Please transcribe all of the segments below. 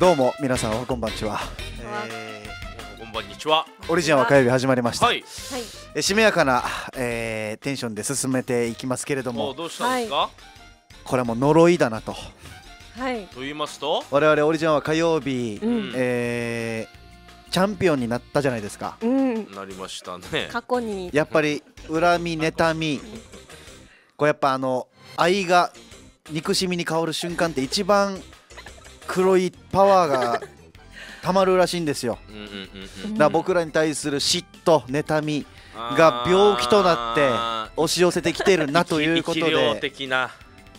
どうも皆さんこんばんちは、えー、こんばんにちはオリジンは火曜日始まりました、はい、えしめやかな、えー、テンションで進めていきますけれどもどうしたんですか、これも呪いだなとはいと言いますと我々オリジンは火曜日、うん、えーチャンピオンになったじゃないですか。うん、なりましたね。過去にやっぱり恨み妬み、こうやっぱあの愛が憎しみに変わる瞬間って一番黒いパワーがたまるらしいんですよだから僕らに対する嫉妬妬みが病気となって押し寄せてきてるなということで。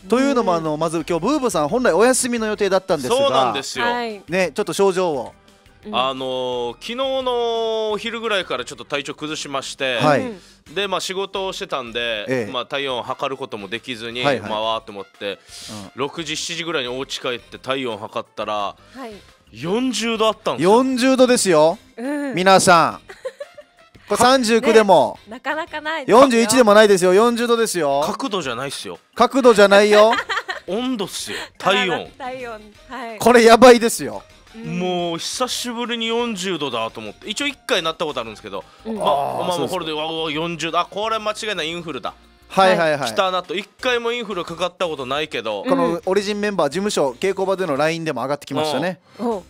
というのもあのまず今日ブーブさん本来お休みの予定だったんですがそうなんですよ、ね、ちょっと症状をあの昨日のお昼ぐらいからちょっと体調崩しまして、はい、でまあ仕事をしてたんで、ええ、まあ体温を測ることもできずに、はいはい、まあわーと思って、うん、6時7時ぐらいにお家帰って体温測ったら、はい、40度あったんですよ40度ですよ、うん、皆さん39でも、ね、なかなかないですよ41でもないですよ40度ですよ角度じゃないですよ角度じゃないよ温度っすよ体温体温、はい、これやばいですよもう久しぶりに40度だと思って一応1回なったことあるんですけど、うん、まあまあこれでわお40度あこれ間違いないインフルだはいはいはい来たなと1回もインフルかかったことないけど、このオリジンメンバー事務所稽古場での LINE でも上がってきましたね、うん、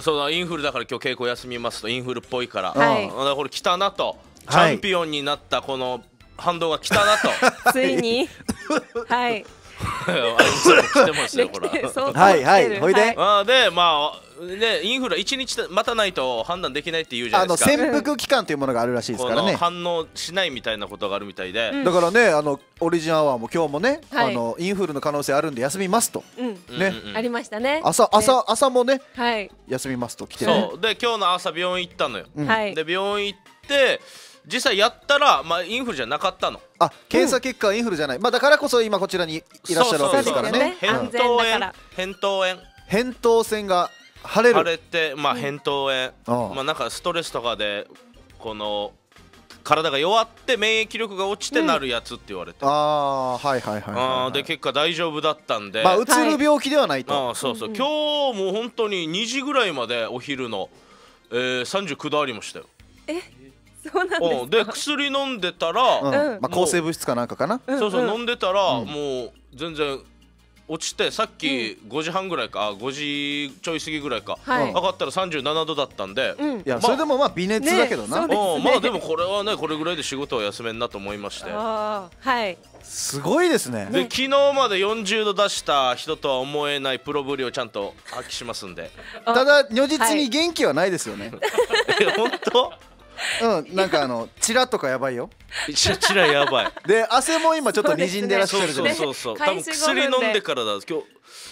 そのインフルだから今日稽古休みますとインフルっぽいから、うん、からこれ来たなとチャンピオンになったこの反動が来たなと、ついに はいはい、はいはい、ほいで。あで、まあ、ね、インフル1日待たないと判断できないっていうじゃないですか。あの潜伏期間というものがあるらしいですからね。反応しないみたいなことがあるみたいで。うん、だからね、あのオリジンアワーも今日もね、はい、あのインフルの可能性あるんで休みますと。うん、ね、うんうん、ありましたね。朝朝朝もね、はい、休みますと来て、ね。そうで今日の朝病院行ったのよ。で病院行って。実際やったら、まあ、インフルじゃなかったのあ検査結果はインフルじゃない、まあ、だからこそ今こちらにいらっしゃるわけですからね扁桃炎扁桃炎扁桃腺が腫れる腫れて、まあ、扁桃炎、うん、まあ、なんかストレスとかでこの体が弱って免疫力が落ちてなるやつって言われて、うん、ああはいはいはい、はい、で結果大丈夫だったんでまあうつる病気ではないと、はい、そうそう、今日も本当に2時ぐらいまでお昼の、えー、39度ありましたよえそうなんですで薬飲んでたら、うんまあ、抗生物質かなんかかなそうそう飲んでたら、うんもう全然落ちてさっき5時半ぐらいか、あ5時ちょい過ぎぐらいか、はい上がったら37度だったんで、うんいやそれでもまあ微熱だけどな、ねまあでもこれはねこれぐらいで仕事は休めんなと思いましてはいすごいですねで昨日まで40度出した人とは思えないプロぶりをちゃんと発揮しますんでただ如実に元気はないですよね、え 本当うんなんかあのチラとかやばいよチラチラやばいで汗も今ちょっとにじんでらっしゃるそうそうそう多分薬飲んでからだ今日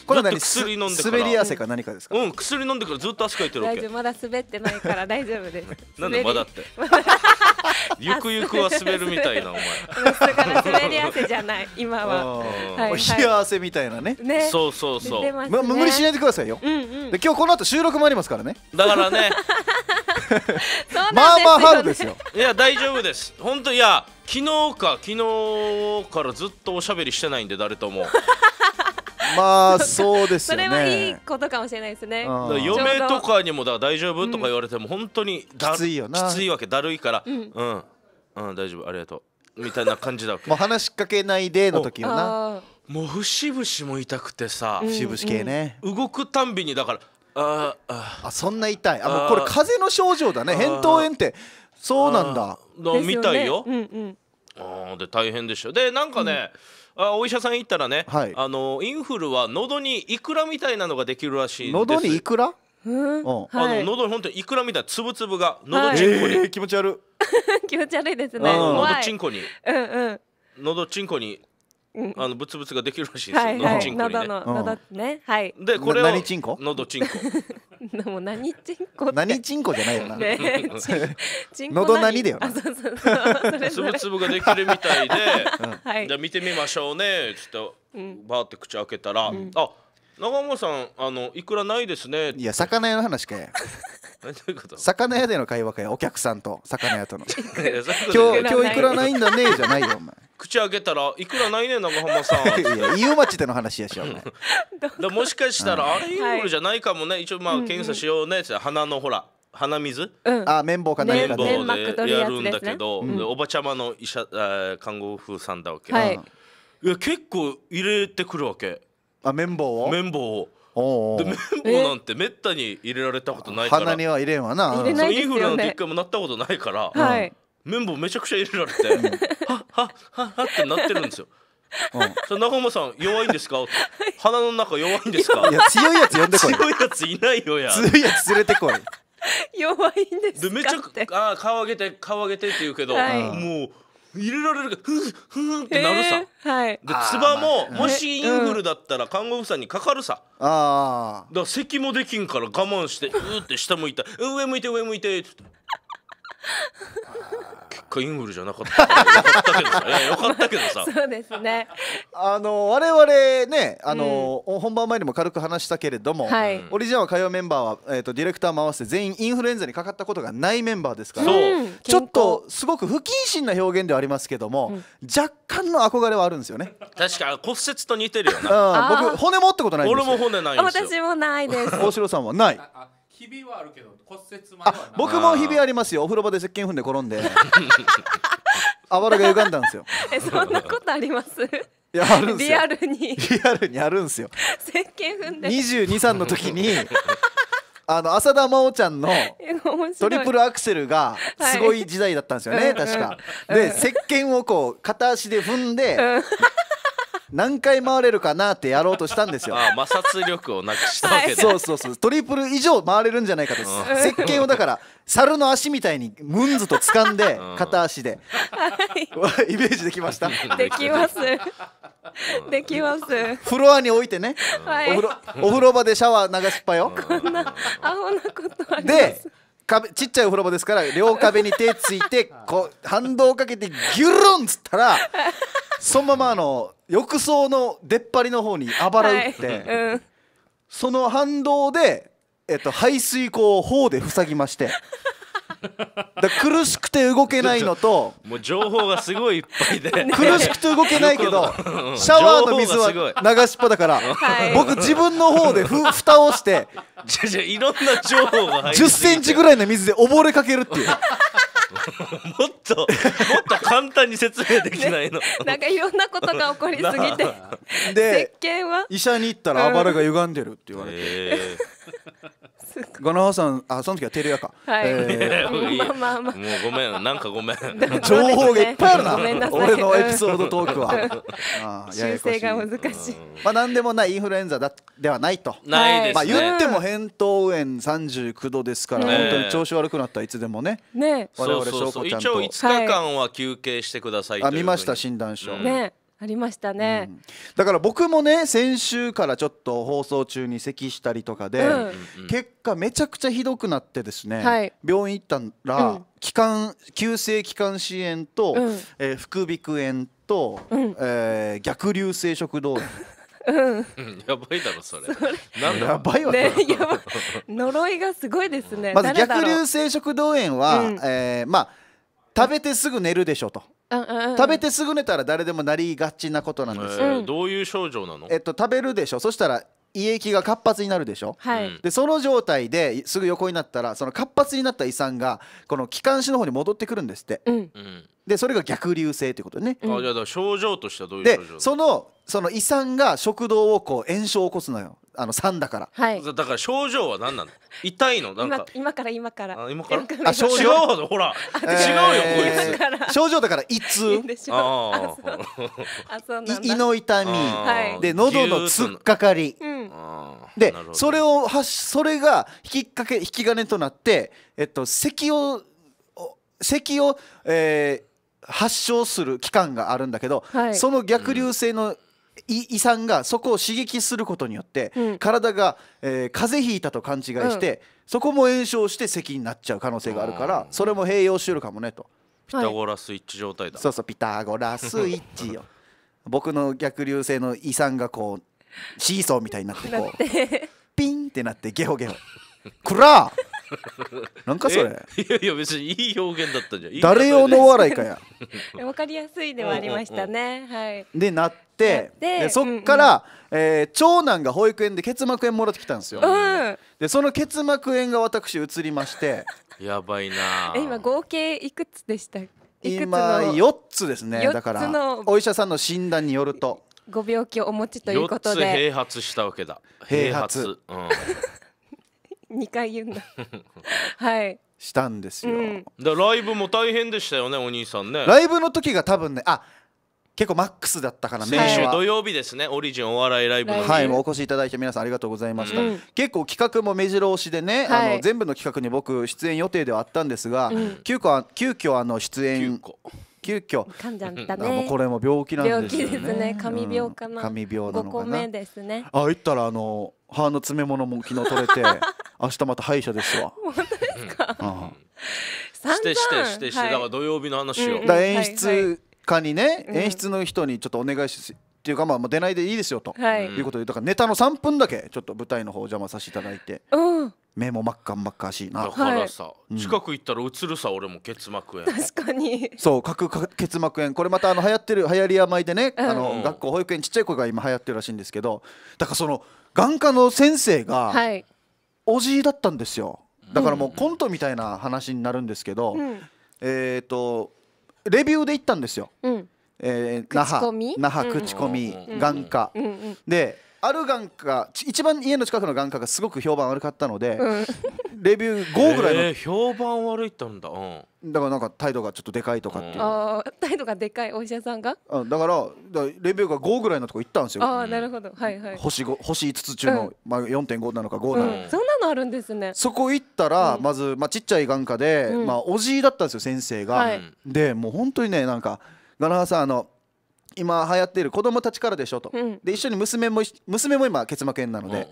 これ何薬飲んで滑り汗か何かですかうん薬飲んでからずっと汗かいてるわけまだ滑ってないから大丈夫です なんでまだって ゆくゆくは滑るみたいなお前だか滑り汗じゃない 今は、はい、冷や汗みたいなねねそうそうそう、ね、ま、無理しないでくださいよ、うんうん、で今日この後収録もありますからねだからね まあまあハードですよいや大丈夫です本当いや昨日か昨日からずっとおしゃべりしてないんで誰ともまあそうですよねそれはいいことかもしれないですね嫁とかにもだ大丈夫とか言われても本当にきついよなきついわけだるいからうんうん大丈夫ありがとうみたいな感じだわけもう話しかけないでの時よなもう節々も痛くてさ節々系ね動くたんびにだからああそんな痛いあもうこれ風邪の症状だね扁桃炎ってそうなんだみたいよあで大変でしょでなんかね、うんあお医者さん行ったらね、はいあのインフルは喉にいくらみたいなのができるらしいです喉にいくらうんあの喉に本当にイクラみたいつぶつぶが喉ちんこに、えー、気持ち悪い 気持ち悪いですね。喉怖ちい。んこに喉ちんこにあのブツブツができるらしいんですよ、はいはい、喉の、うん、喉ね、はい。でこれを何チンコ？チンコ。でも何チンコ何チンコじゃないよな。ね、喉 何だよな。そうそうそう。つぶつぶができるみたいで、うん、じゃ見てみましょうね。ちょっと、バーって口開けたら、うん、あ。長本さんあのいくらないですねいや魚屋の話かい 魚屋での会話かやお客さんと魚屋との今日い今日いくらないんだねじゃないよお前口開けたらいくらないね長浜さん いや飯尾町での話やしお もしかしたらあれインフルじゃないかもね一応まあ検査しようねって鼻のほら鼻水うんあ綿棒か何綿棒でやるんだけど、おばちゃまの医者、看護婦さんだわけ、はいいや結構入れてくるわけあ綿棒を綿棒をおうおうで綿棒なんてめったに入れられたことないから鼻には入れんわな入れないインフルなんて一回もなったことないから、はい、綿棒めちゃくちゃ入れられてはっはっはっはってなってるんですようんそれ中間さん弱いんですか鼻の中弱いんですかいや強いやつ呼んでこい強いやついないよや強いやつ連れてこい 弱いんですでめちゃくあ顔上げて顔上げてって言うけど、はいもう入れられるかふんふんってなるさ、えー、はい、でつばも、もしインフルだったら看護婦さんにかかるさ、ああだから咳もできんから我慢してうーって下向いた上向いて上向いてって。結果インフルじゃなかったからよかったけどさ、そうですね。あの我々ねあの、本番前にも軽く話したけれども、はいオリジナル火曜メンバーは、えー、とディレクターも合わせて全員インフルエンザにかかったことがないメンバーですからうんちょっとすごく不謹慎な表現ではありますけども、若干の憧れはあるんですよね、確か骨折と似てるよな僕骨もってことないんで俺すよも骨ないんですよ私もないです。大城さんはないひびはあるけど骨折まではない僕もひびありますよお風呂場で石鹸踏んで転んで あばらが歪んだんですよえそんなことありますいやあるんすよリアルにリアルにあるんですよ石鹸踏んで二22歳の時に あの浅田真央ちゃんのトリプルアクセルがすごい時代だったんですよね、はい、確か。で石鹸をこう片足で踏んで、うん何回回れるかなってやろうとしたんですよああ摩擦力をなくしたわけだ、そうそうそうトリプル以上回れるんじゃないかと、うん、石鹸をだから猿の足みたいにムンズと掴んで、片足で、はい、イメージできましたできますできますフロアに置いてね、はい、お風呂お風呂場でシャワー流しっぱよこんなアホなことありますで壁ちっちゃいお風呂場ですから両壁に手ついて こう反動をかけてギュルンっつったらそのままあの浴槽の出っ張りの方にあばら打って、その反動で、えっと、排水口を頬で塞ぎまして。だ苦しくて動けないのともう情報がすごいいっぱいで苦しくて動けないけど シャワーの水は流しっぱだから、はい、僕自分の方でふ蓋をしてじゃじゃいろんな情報が入って10センチぐらいの水で溺れかけるっていう。もっともっと簡単に説明できないの、ね、なんかいろんなことが起こりすぎてで 医者に行ったらあばらが歪んでるって言われて、ガナハさんあその時はテレ屋か、はいえー、まあまあまあもうごめんなんかごめん情報がいっぱいあるな俺のエピソードトークは あ修正が難しいまあ何でもないインフルエンザだではないとないです、ね、まあ言っても扁桃炎三十九度ですから、ね、本当に調子悪くなったらいつでもねね我々そうそうそう一応五日間は休憩してください、はい、あ見ました診断書、ねありましたね、うん、だから僕もね先週からちょっと放送中に咳したりとかで、うん、結果めちゃくちゃひどくなってですね、はい、病院行ったら、うん、気管急性気管支炎と、うん、えー、副鼻腔炎と、うん、えー、逆流性食道炎うん、やばいだろそれ。なんやばいわ。ね、やば呪いがすごいですね。まず逆流性食道炎は、うん、えー、まあ食べてすぐ寝るでしょうと。食べてすぐ寝たら誰でもなりがちなことなんですよ、えー、どういう症状なの、えっと、食べるでしょそしたら胃液が活発になるでしょ、はい、でその状態ですぐ横になったらその活発になった胃酸がこの気管支の方に戻ってくるんですって、うん、でそれが逆流性ということね、うん、あじゃあ症状としてはどういう症状でそのその胃酸が食道をこう炎症を起こすのよあの酸だから、はい、だから症状は何なの痛いのなんか今から今からあ今からあ症状違うほら、えー、違うよこいつ症状だから胃痛胃の痛みで喉の突っかかり、うん、でそれをはそれが引きかけ引き金となってえっと咳を咳を、えー、発症する期間があるんだけど、はい、その逆流性の、胃酸がそこを刺激することによって、うん、体が、えー、風邪ひいたと勘違いして、うん、そこも炎症して咳になっちゃう可能性があるからそれも併用してるかもねとピタゴラスイッチ状態だ、そうそうピタゴラスイッチよ 僕の逆流性の胃酸がこうシーソーみたいになってこうピンってなってゲホゲホ「くらー なんかそれいやいや別にいい表現だったんじゃん誰用のお笑いかや わかりやすいではありましたね、はいでなってでそっから、うんうん、えー、長男が保育園で結膜炎もらってきたんですよ、うん、でその結膜炎が私移りまして やばいなえ今合計いくつでした今4つですねだからお医者さんの診断によるとご病気をお持ちということで併発したわけだ併発、うん二回言うんだ はいしたんですよ、うん、だライブも大変でしたよねお兄さんねライブの時が多分ねあ結構マックスだったから先週土曜日ですねオリジンお笑いライブのはいお越しいただいて皆さんありがとうございました、うん、結構企画も目白押しでね、はい、あの全部の企画に僕出演予定ではあったんですが、うん、急遽急遽あの出演急遽噛んじゃったねこれも病気なんですね病気ですね神病かな、うん、神病なのかな個目ですねあ言ったらあの歯の詰め物も昨日取れて 明日また歯医者ですわ。本当ですか、してしてしてして、だから土曜日の話を、だ演出家にね、演出の人にちょっとお願いしっていうかまあ出ないでいいですよと、はい、いうことでだからネタの3分だけちょっと舞台の方お邪魔させていただいて、うん、目も真っ赤真っ赤しいなだからさ、はい、近く行ったら映るさ俺も結膜炎確かにそう角結膜炎これまたあの流行ってる流行り病でね、うん、あの学校保育園ちっちゃい子が今流行ってるらしいんですけどだからその眼科の先生が、はいおじいだったんですよだからもうコントみたいな話になるんですけど、うん、えっ、ー、とレビューで行ったんですよ、うん、えー、那覇那覇口コミ、うん、眼科、うん、である眼科一番家の近くの眼科がすごく評判悪かったので、レビュー5ぐらいの、えー、評判悪いったんだ、だからなんか態度がちょっとでかいとかっていう、ああ態度がでかいお医者さんがだからレビューが5ぐらいのとこ行ったんですよああなるほどはいはい星星5つ中の、まあ、4.5なのか5なのか、なのあるんですねそこ行ったらまず、まあ、ちっちゃい眼科で、まあ、おじいだったんですよ先生が、はい、でもう本当にねなんかガラさんあの今流行っている子供たちからでしょと、うん、で一緒に娘も娘も今結膜炎なので。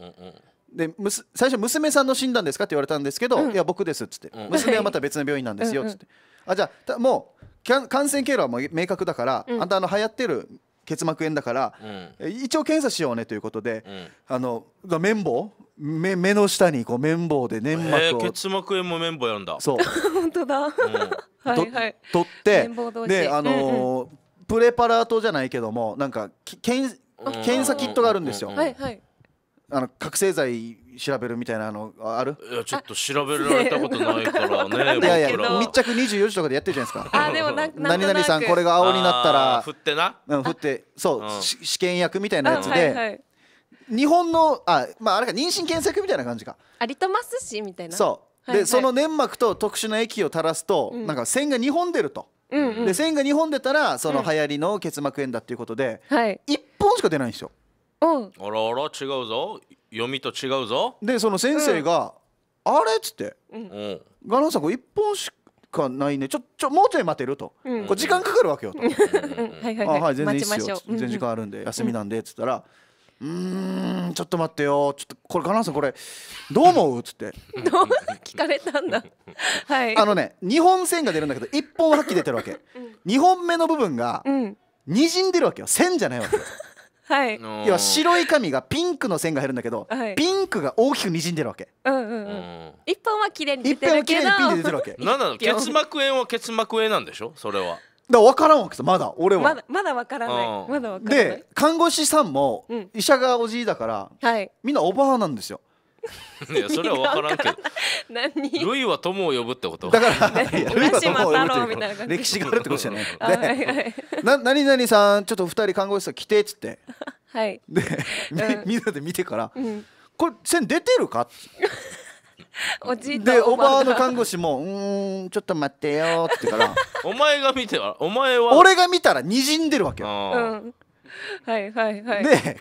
で最初娘さんの診断ですかって言われたんですけど、うん、いや僕ですっつって、うん、娘はまた別の病院なんですよっつって、あじゃあもう感染経路はもう明確だから、あんたあの流行ってる結膜炎だから、うん、一応検査しようねということで、うん、あの綿棒目目の下にこう綿棒で粘膜を、結膜炎も綿棒やるんだそう 本当だ、うん、はいはい、取ってであのーうんうん、プレパラートじゃないけどもなんかけん検査キットがあるんですよ、はいはい、あの覚醒剤調べるみたいなのあるいやちょっと調べられたことないからね いやいや密着24時とかでやってるじゃないですかあでもな何々さんこれが青になったら振ってな、うん、振ってそう、うん、試験薬みたいなやつで、はいはい、日本のあまああれか妊娠検索みたいな感じかあリとマスしみたいなそう、はいはい、で、その粘膜と特殊な液を垂らすと、うん、なんか線が2本出ると、うんうん、で線が2本出たらその流行りの結膜炎だっていうことで、うん、1本しか出ないんですよ、はいうんあらあら違うぞ読みと違うぞでその先生が「あれ?」っつってうん「ガランさんこれ1本しかないねちょちょもうちょい待てる」とう「んこれ時間かかるわけよ」とはい「はいあはい全然いいっすよ」全然時間あるんで休みなんで」っつったら「うーんちょっと待ってよちょっとこれガランさんこれどう思う?」っつってどう聞かれたんだ はいあのね2本線が出るんだけど1本はっきり出てるわけ2本目の部分がうん滲んでるわけよ線じゃないわけよはい、要は白い紙がピンクの線が入るんだけど、はい、ピンクが大きく滲んでるわけ。うんうんうん。一本は綺麗に出てるけど。一本は綺麗にピンで出てるわけ。なんなの？結膜炎は結膜炎なんでしょ？それは。だから分からんわけさまだ俺はまだまだ分からないまだ分からないで看護師さんも医者がおじいだから、はい、みんなおばあなんですよ いやそれは分からんけど何ルイは友を呼ぶってことだから いルイは友を呼ぶ歴史があるってことじゃないの で、な何々さんちょっと2人看護師さん来てっつってはいで、みんなで見てから、うん、これ線出てるかおじいでおばあの看護師も「うんちょっと待ってよ」って言うからお前が見てはお前は俺が見たらにじんでるわけよ、うんはいはいはいで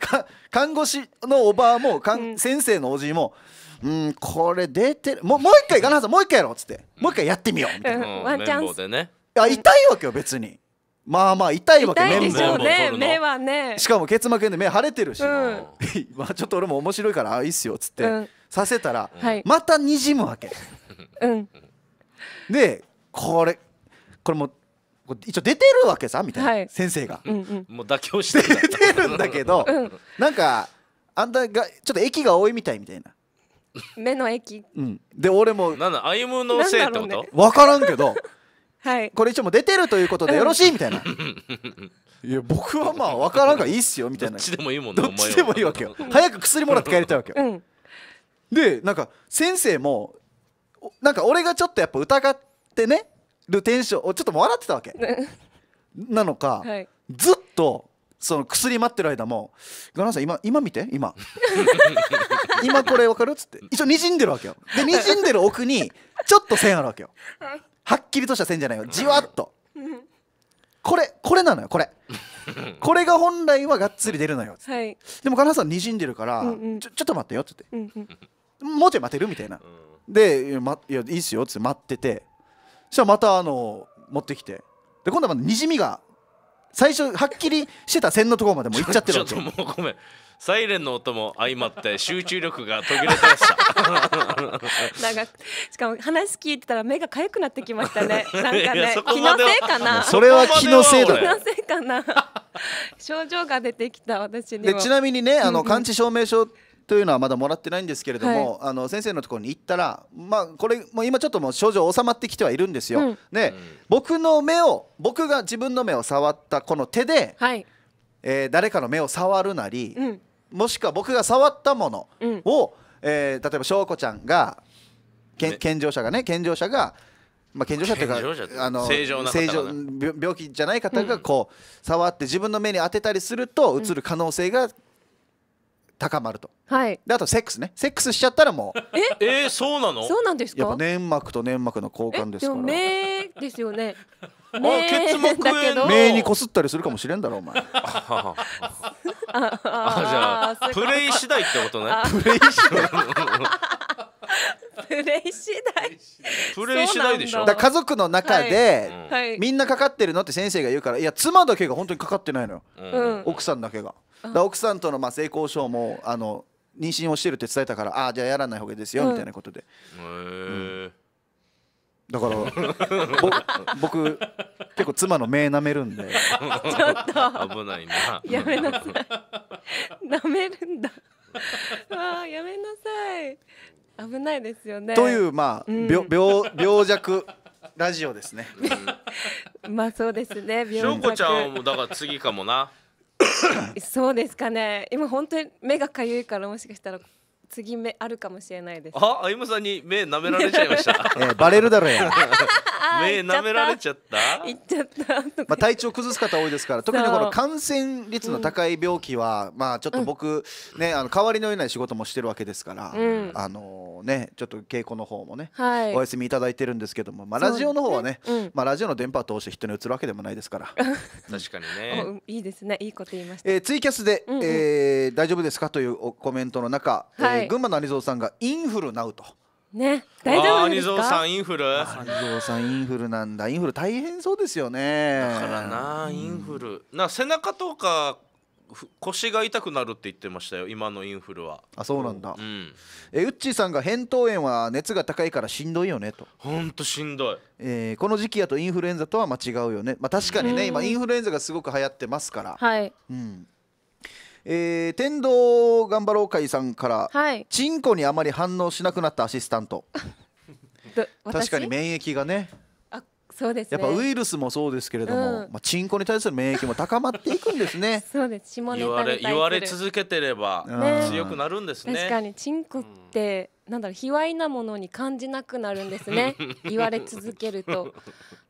看護師のおばあもかん、うん、先生のおじいも「うんこれ出てるももう一回ガナハさんもう一回やろう」っつって「もう一回やってみよう」みたいな、ワンチャンス痛いわけよ別に。まあまあ痛いわけね目もね目はねしかも結膜炎で目腫れてるし、うん、まあちょっと俺も面白いからあいいっすよっつって、うん、させたら、はい、またにじむわけ、うん、でこれこれも一応出てるわけさみたいな、はい、先生が、うんうん、もう妥協して出てるんだけど、うん、なんかあんたがちょっと駅が多いみたいみたいな目の駅、うん、で俺もなんだ歩のせいってこと、ね、分からんけど はい、これ一応もう出てるということでよろしいみたいな、いや僕はまあ分からんがいいっすよみたいなどっちでもいいもんねどっちでもいいわけよ早く薬もらって帰りたいわけよ、うん、でなんか先生もなんか俺がちょっとやっぱ疑ってねるテンションちょっと笑ってたわけ なのか、はい、ずっとその薬待ってる間も「ガナさん今今見て今 今これ分かる?」っつって一応にじんでるわけよでにじんでる奥にちょっと線あるわけよはっきりとした線じゃないよじわっとこれこれなのよこれこれが本来はがっつり出るのよ、はい、でもガナさんにじんでるから「うんうん、ちょちょっと待ってよ」っつって、もうちょい待てる?」みたいな。で「いやいいっすよ」っつって待っててそしたらまたあの持ってきてで今度はにじみが最初はっきりしてた線のところまでも行っちゃってるわけちょっともうごめんサイレンの音も相まって集中力が途切れてました なんかしかも話聞いてたら目が痒くなってきましたね なんかね気のせいかなそれは気のせいだ 気のせいかな症状が出てきた私にでちなみにねあの完治証明書というのはまだもらってないんですけれども、はい、あの先生のところに行ったら、まあ、これも今ちょっともう症状収まってきてはいるんですよ。うん、で、うん、僕の目を僕が自分の目を触ったこの手で、はい、えー、誰かの目を触るなり、うん、もしくは僕が触ったものを、えー、例えば翔子ちゃんが健常者がね健常者がまあ、健常者というかあの正常病気じゃない方がこう、触って自分の目に当てたりするとうつる可能性が高まると、はい、であとセックスねセックスしちゃったらもうええー、そうなのそうなんですかやっぱ粘膜と粘膜の交換ですから目ですよね 目結膜炎目にこすったりするかもしれんだろお前 ああじゃあプレイ次第ってことねプレイ次第 プレイ次第プレイ次第でしょだ家族の中で、はいみんなかかってるのって先生が言うからいや妻だけが本当にかかってないのよ、うん、奥さんだけが。だ奥さんとのまあ性交渉もあの妊娠をしてるって伝えたからああじゃあやらない方がいいですよ、うん、みたいなことで。だから 僕結構妻の目舐めるんでちょっと危ないなやめなさい舐めるんだあやめなさい危ないですよねというまあ、うん、病病弱ラジオですね、うん、まあそうですね病弱ちゃんもだから次かもなそうですかね今本当に目がかゆいからもしかしたら次目あるかもしれないですああゆむさんに目舐められちゃいました、えー、バレるだろや 目舐められちゃったいっちゃったまあ体調崩す方多いですから特にこの感染率の高い病気は、まあちょっと僕、ねあの代わりのような仕事もしてるわけですから、あのねちょっと稽古の方もね、はい、お休みいただいてるんですけども、まあ、ラジオの方はねまあ、ラジオの電波を通して人にうつるわけでもないですから確かにねいいですねいいこと言いました、えー、ツイキャスで、うえ大丈夫ですかというコメントの中、はえ群馬のア有蔵さんがインフルナウと。ね、大丈夫ですか。さんインフル。さんインフルなんだ。インフル大変そうですよね。だからな、インフル。な背中とか腰が痛くなるって言ってましたよ。今のインフルは。あ、そうなんだ。うん、え、ウッチーさんが扁桃炎は熱が高いからしんどいよねと。本当しんどい。えー、この時期やとインフルエンザとは間違うよね。まあ確かにね、今インフルエンザがすごく流行ってますから。はい。うん。えー、天童頑張ろう会さんから、はいチンコにあまり反応しなくなったアシスタント確かに免疫がねあそうですやっぱウイルスもそうですけれども、うんまあ、チンコに対する免疫も高まっていくんですね。そうです下ネタ言に対れする言われ続けてれば強くなるんです確かにチンコって、なんだろう卑猥なものに感じなくなるんですね 言われ続けると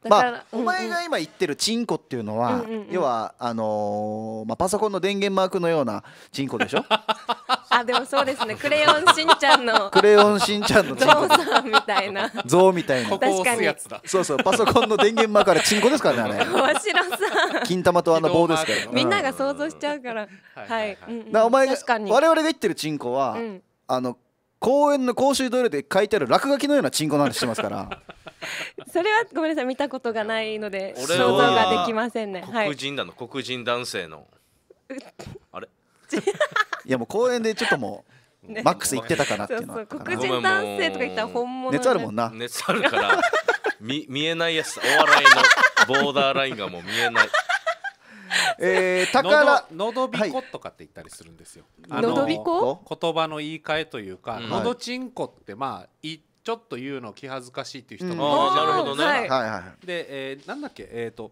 まあ、お前が今言ってるチンコっていうのは、要はあのまあ、パソコンの電源マークのようなチンコでしょ あでもそうですねクレヨンしんちゃんの クレヨンしんちゃんのチンコんみたいなゾみたいな確かにそうそうパソコンの電源マークあれチンコですからねあれわしらさん金玉とあの棒ですから、みんなが想像しちゃうからはいお前が我々が言ってるチンコは、うん、あの公園の公衆トイレで書いてある落書きのようなチンコなんしてますから それはごめんなさい見たことがないので想像ができませんね黒人の、黒人男性のあれ いやもう公園でちょっともう、マックスいってたかなっていうのは黒人男性とか言ったら本物熱あるもんな熱あるから見 見えないやつお笑いのボーダーラインがもう見えないえー、宝のどびことかって言ったりするんですよ。のどびこ言葉の言い換えというか、のどちんこってまあ言ちょっと言うの気恥ずかしいっていう人もいるなるほどね、はいはいはい、で、えー、なんだっけ、えっ、ー、と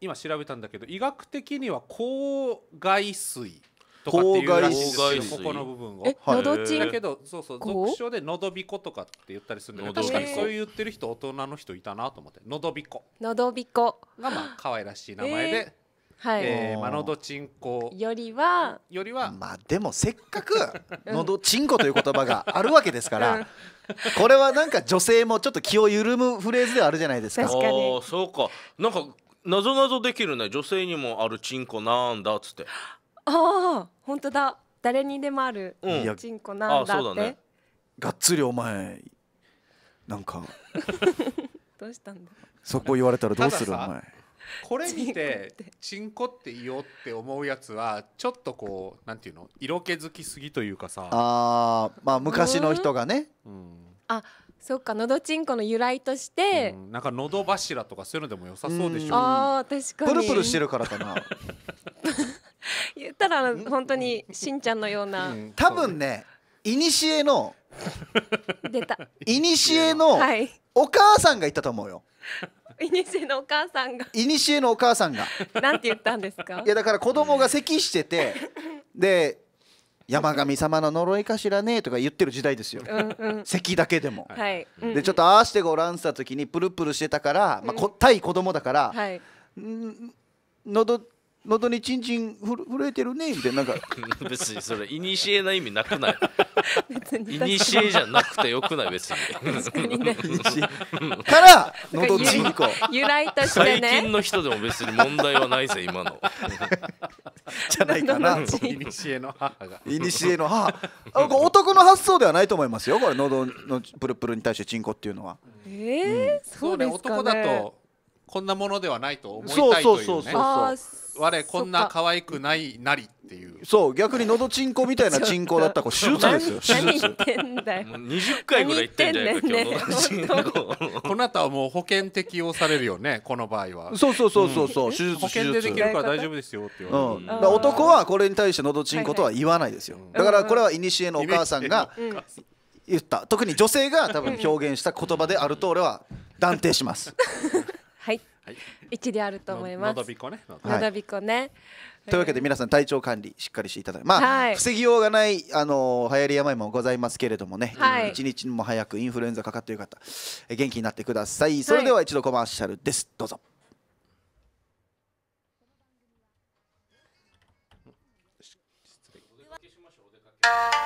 今調べたんだけど医学的には口外水とかっていうらしいここの部分を。え喉ちだけどそうそう読書で「のどびこ」とかって言ったりするんだけど確かにそう言ってる人大人の人いたなと思って「のどびこ」。のどびこがまあ可愛らしい名前で。はいえー、まあ、のどちんこよりはよりはまあでもせっかく「のどちんこ」という言葉があるわけですから、うん、これはなんか女性もちょっと気を緩むフレーズではあるじゃないですか。確かにそうかなんかなぞなぞできるね女性にもあるちんこなんだっつってああ本当だ誰にでもあるちんこなんだって、うんね、がっつりお前なんか どうしたんだそこ言われたらどうするお前これ見て「ちんこっていおう」って思うやつはちょっとこうなんていうの色気づきすぎというかさああ、まあ昔の人がね、うんあそっかのどちんこの由来として、うんなんかど柱とかそういうのでも良さそうでしうょんああ確かにプルプルしてるからかな 言ったら本当にしんちゃんのようなうん多分ねいにしえの 出たいにしえのはいお母さんが言ったと思うよいにしえのお母さんがいにしえのお母さんがなんて言ったんですかいやだから子供が咳してて で山神様の呪いかしらねとか言ってる時代ですよ、うんうん、咳だけでも、はい、でちょっとああしてごらんした時にプルプルしてたから、まあ、こ対子供だから、はい、喉喉にチンチンふる震えてるねみたいななんか 別にそれいにしえな意味なくない 別にいにしえじゃなくてよくない別に確かにねから喉チンコ由来としてね最近の人でも別に問題はないぜ今の じゃないかなイニシエの母がイニシエの母あ男の発想ではないと思いますよこれ喉のプルプルに対してチンコっていうのはええーうん、そうですかね男だとこんなものではないと思いたいというねそうそうそうそう我こんな可愛くないなりっていうそう逆にのどちんこみたいなちんこだったこう手術ですよ手術 二十回ぐらい言ってんだよ今 この後はもう保険適用されるよねこの場合はそうそうそうそうそう手術保険でできるから大丈夫ですよって言われる男はこれに対してのどちんことは言わないですよだからこれは古のお母さんが言った特に女性が多分表現した言葉であると俺は断定しますはい一置であると思います。のどびこね。のどびこね。というわけで皆さん体調管理しっかりしていただいまあ、はい、防ぎようがないあの流行り病もございますけれどもね、はい、一日も早くインフルエンザかかっている方元気になってくださいそれでは一度コマーシャルです、どうぞ失礼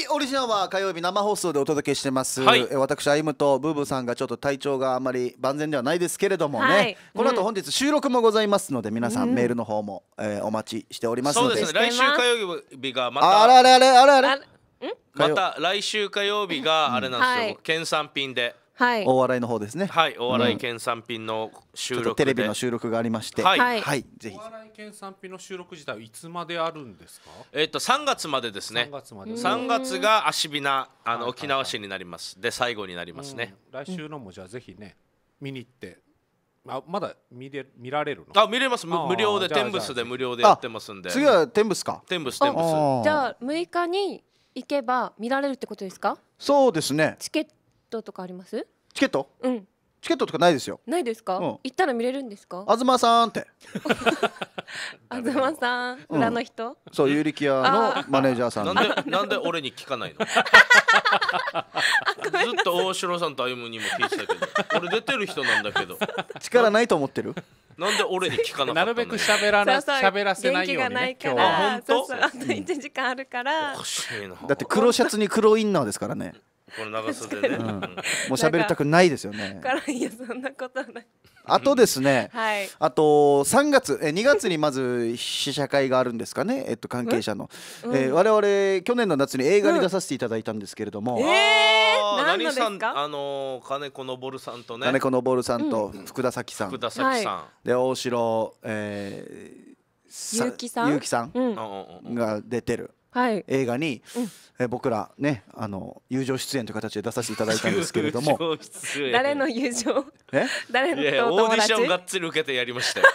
いオリジナルは火曜日生放送でお届けしてます、はい、私歩とブーブーさんがちょっと体調があまり万全ではないですけれどもね、はい、この後本日収録もございますので皆さんメールの方も、うん、えー、お待ちしておりますので、ね、来週火曜日がまたあああああまた来週火曜日があれなんですよ、県産品ではい、大笑いの方ですねはい大笑い県産品の収録、うん、テレビの収録がありましてはい、はい、はい、ぜひ大笑い県産品の収録自体はいつまであるんですかえっ、ー、と三月までですね三月まで三月が芦比なあの沖縄市になります、はいはい、で最後になりますね、来週のもじゃあぜひね見に行ってあまだ見れ見られるのあ見れます無料でテンブスで無料でやってますんで次はテンブスかテンブステンブスじゃあ6日に行けば見られるってことですかそうですねチケットトとかありますチケットうんチケットとかないですよないですか、うん行ったら見れるんですか東さんって 東さんう裏の人、そうユーリキアのマネージャーさんなんでなんで俺に聞かないの ずっと大城さんと歩夢にも聞いてたけど俺出てる人なんだけど力ないと思ってるなんで俺に聞かなかなったるんだべく喋らなそ喋らせないようにね元気がないからあ本当あと1時間あるからおかしいなだって黒シャツに黒インナーですからねこの長袖ね、うん、もう喋りたくないですよねからいやそんなことないあとですね、はい、あと3月え2月にまず試写会があるんですかね、えっと、関係者の、うん、えー、我々去年の夏に映画に出させていただいたんですけれども、うん、えー、何ですかあの金子昇さんとね金子昇さんと福田咲さん、福田咲さん、はい、で大城、えー、結城さんゆうきさんが出てる、はい、映画に、え僕らねあの友情出演という形で出させていただいたんですけれども誰の友情え誰の友オーディションがっつり受けてやりましたよ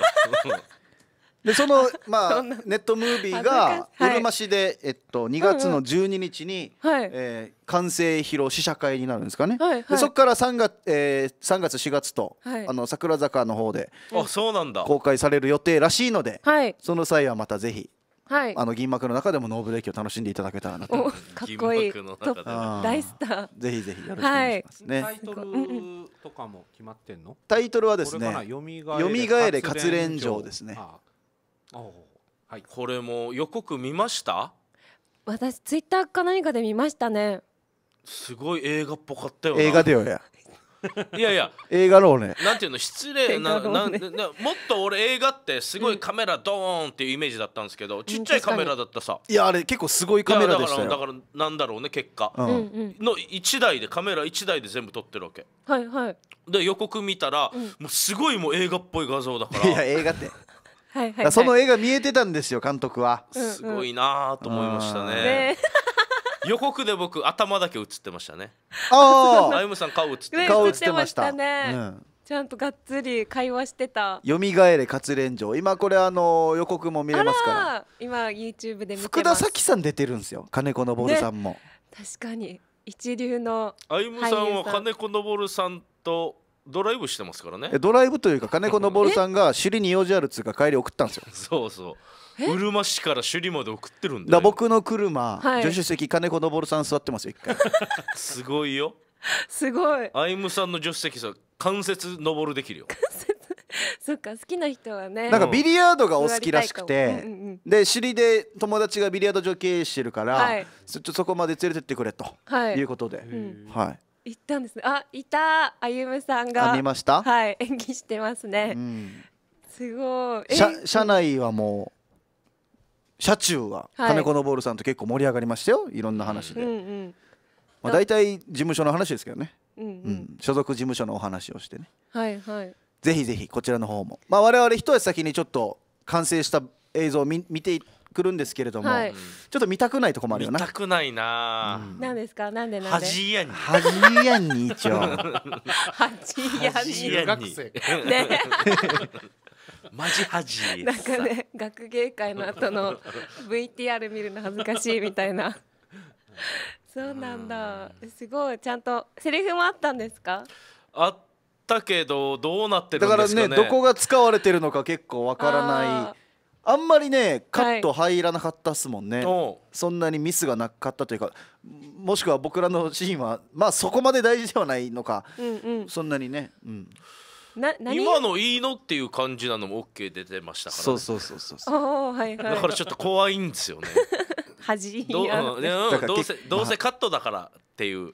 でそのまあ ネットムービーがうるま市で、えっと、2月の12日に、うえ完成披露試写会になるんですかね、はでそこから3月,、えー、3月4月と、あの桜坂の方であそうなんだ公開される予定らしいので、その際はまたぜひはい、あの銀幕の中でもノーブレーキを楽しんでいただけたらなと かっこいい大スターぜひぜひよろしくお願いします、ね、タイトルとかも決まってんのタイトルはですね「よみがれ活連城」ですねはい、これも予告見ました私ツイッターか何かで見ましたねすごい映画っぽかったよ映画だよや いやいや映画のねなんていうの失礼な,、ななもっと俺映画ってすごいカメラドーンっていうイメージだったんですけど、ちっちゃいカメラだったさいやあれ結構すごいカメラでしたよだからなんだろうね結果、うん、の1台でカメラ1台で全部撮ってるわけはいはいで予告見たら、うん、もうすごいもう映画っぽい画像だからいや映画ってはいはい、はい、その映画見えてたんですよ監督は、すごいなと思いましたね、ね予告で僕頭だけ映ってましたねあああゆむさん顔映ってね映ってましたねちゃんとがっつり会話してた。蘇れ活連城。今これあの予告も見れますから。ら今 YouTube で福田咲さん出てるんですよ。金子昇さんも、ね。確かに一流の歩さんは金子昇さんとドライブしてますからね。ドライブというか金子昇さんが尻に用事あるつうか帰り送ったんですよ。そうそう。うるま市から首里まで送ってるんだ僕の車、はい、助手席金子昇さん座ってますよ一回 すごいよすごいアイムさんの助手席さ関節昇るできるよ関節 そっか好きな人はねなんかビリヤードがお好きらしくて、うんうん、で首里で友達がビリヤード場経営してるから、はい、ちょっとそこまで連れてってくれと、はい、いうことで、うん、はい行ったんですねあいたあゆむさんが見ましたはい演技してますね、うん、すごい車車内はもう車中は金子のぼるさんと結構盛り上がりましたよいろんな話で、うんうんまあ、大体事務所の話ですけどね、うん、うんうん、所属事務所のお話をしてね、はいはい、ぜひぜひこちらの方も、まあ、我々一足先にちょっと完成した映像を見見てくるんですけれども、はい、ちょっと見たくないとこもあるよな見たくないな、うん、なんですかなんでなんで恥やに恥やに一応 恥やに中学生ね マジ恥なんかね学芸会の後の VTR 見るの恥ずかしいみたいな そうなんだすごいちゃんとセリフもあったんですかあったけどどうなってるんですかねだからねどこが使われてるのか結構わからないあんまりねカット入らなかったっすもんね、はい、そんなにミスがなかったというかもしくは僕らのシーンはまあそこまで大事ではないのか、うんうん、そんなにね、うん、な今のいいのっていう感じなのも OK 出てましたから、ね、そうそうそうそうそう、はいはい、だからちょっと怖いんですよね 恥ど,、うん、どうせどうせカットだからっていう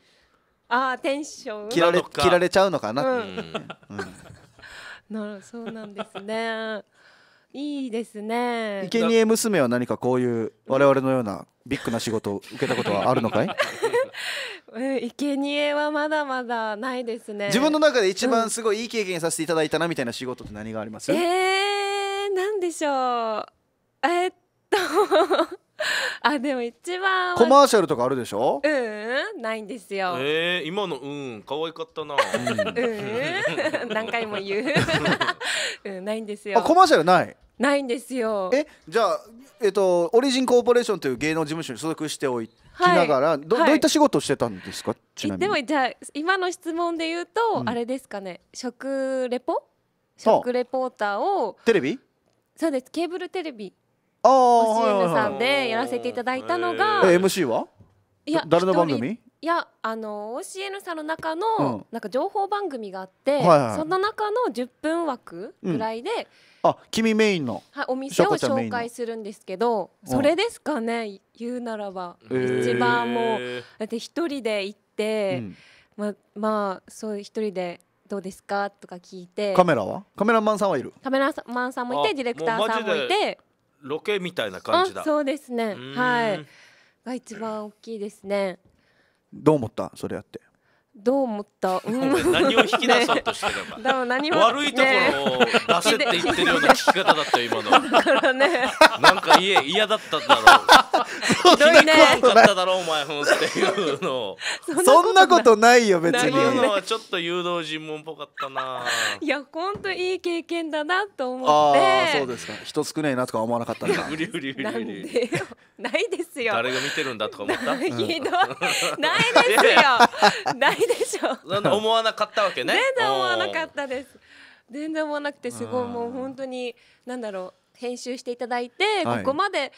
ああテンション切られ切られちゃうのかな、うん、うん、なそうなんですねいいですね生贄娘は何かこういう我々のようなビッグな仕事を受けたことはあるのかい いけにはまだまだないですね自分の中で一番すごいいい経験させていただいたなみたいな仕事って何があります、うん、えー、なでしょうえっと あでも一番コマーシャルとかあるでしょうん、うん、ないんですよえー、今のうん可愛かったなうん 何回も言う、うん、ないんですよあコマーシャルないないんですよえじゃあえっと、オリジンコーポレーションという芸能事務所に所属しておいて。ながらどはい、どういった仕事をしてたんですかちなみにでもじゃあ今の質問で言うと、うん、あれですかね食レポ食レポーターをテレビそうですケーブルテレビああ、さんでやらせていただいたのが、えー、MC はいや誰の番組いやあの OCN さんの中の、うん、なんか情報番組があって、はいはい、その中の10分枠ぐらいで、うんあ君メインの、はい、お店を紹介するんですけどそれですかね言うならば、一番もうだって一人で行って、うん、ままあそう一人でどうですかとか聞いてカメラはカメラマンさんはいるカメラマンさんもいてディレクターさんもいてロケみたいな感じだそうですねはいが一番大きいですねどう思ったそれやってどう思った、うん、何を引き出そうとしてるのか、ね、悪いところを出せって言ってるような聞き方だったよ今の、だからね、なんか嫌嫌だったんだろうそんね。ことないだろお前ほんっていうのそんなことないよ別に今のはちょっと誘導尋問っぽかったないや本当いい経験だなと思ってああそうですか人少ないなとか思わなかったんだうりうりうりうりないですよ誰が見てるんだとか思ったひどいないですよないでしょ思わなかったわけね全然思わなかったです全然思わなくてすごいもう本当になんだろう編集していただいてここまで、うん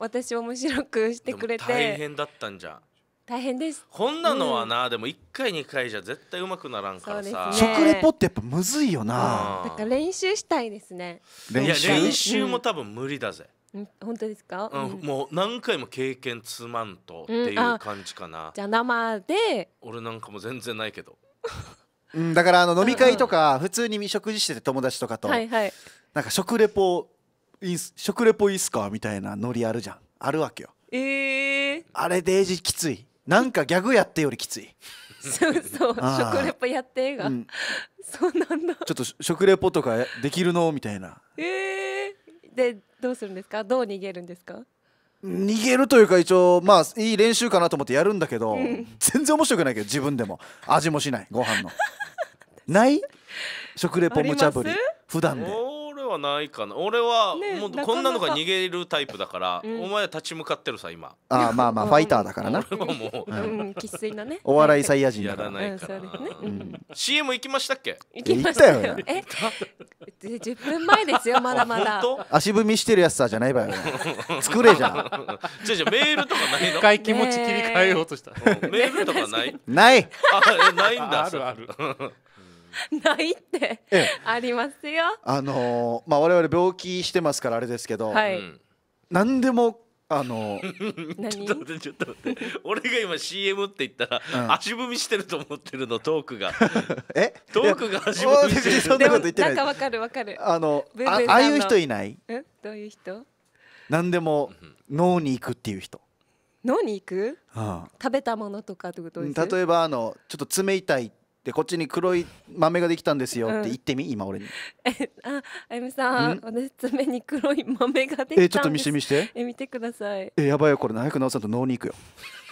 私面白くしてくれて大変だったんじゃん大変ですこんなのはな、うん、でも1回2回じゃ絶対うまくならんからさ、ね、食レポってやっぱむずいよな、うん、だから練習したいですね練習練習も多分無理だぜ、うん、本当ですか、うん、もう何回も経験つまんとっていう感じかな、じゃあ生で俺なんかも全然ないけどうん、だからあの飲み会とか普通に食事してて友達とかと、はいはい、なんか食レポいい食レポいいっすかみたいなノリあるじゃんあるわけよええー、あれデージきついなんかギャグやってよりきついそうそう食レポやってが、うん、そうなんだちょっと食レポとかできるのみたいなええー、でどうするんですかどう逃げるんですか逃げるというか一応まあいい練習かなと思ってやるんだけど、うん、全然面白くないけど自分でも味もしないご飯の ない食レポ無茶ぶり普段で。はないかな俺はもうこんなのが逃げるタイプだから、うんお前は立ち向かってるさ今あーまあまあファイターだからな 俺はもう生粋なね お笑いサイヤ人やだかららないから、うんそうですねうん CM 行きましたっけ行きましたよ行え十10分前ですよまだまだ足踏みしてるやつさじゃないわよ 作れじゃんじゃじゃメールとかない一回気持ち切り替えようとした。メールとかないないあえないんだああるある。ないってええ、ありますよ。あのー、まあ我々病気してますからあれですけど、はい、何でもあのー、ちょっと待ってちょっと待って俺が今 CM って言ったら、足踏みしてると思ってるのトークが えトークが足踏みしてるそんなこと言ってないなんかわかるわかるあのああいう人いないんどういう人何でも脳に行くっていう人脳に行く、うん、食べたものとかってことです例えばあのちょっと爪痛いってでこっちに黒い豆ができたんですよって言ってみ、うん、今俺にえああゆみさん私爪に黒い豆ができたんですえちょっと見して見してえ見てくださいえやばいよこれ長く直さんと脳に行くよ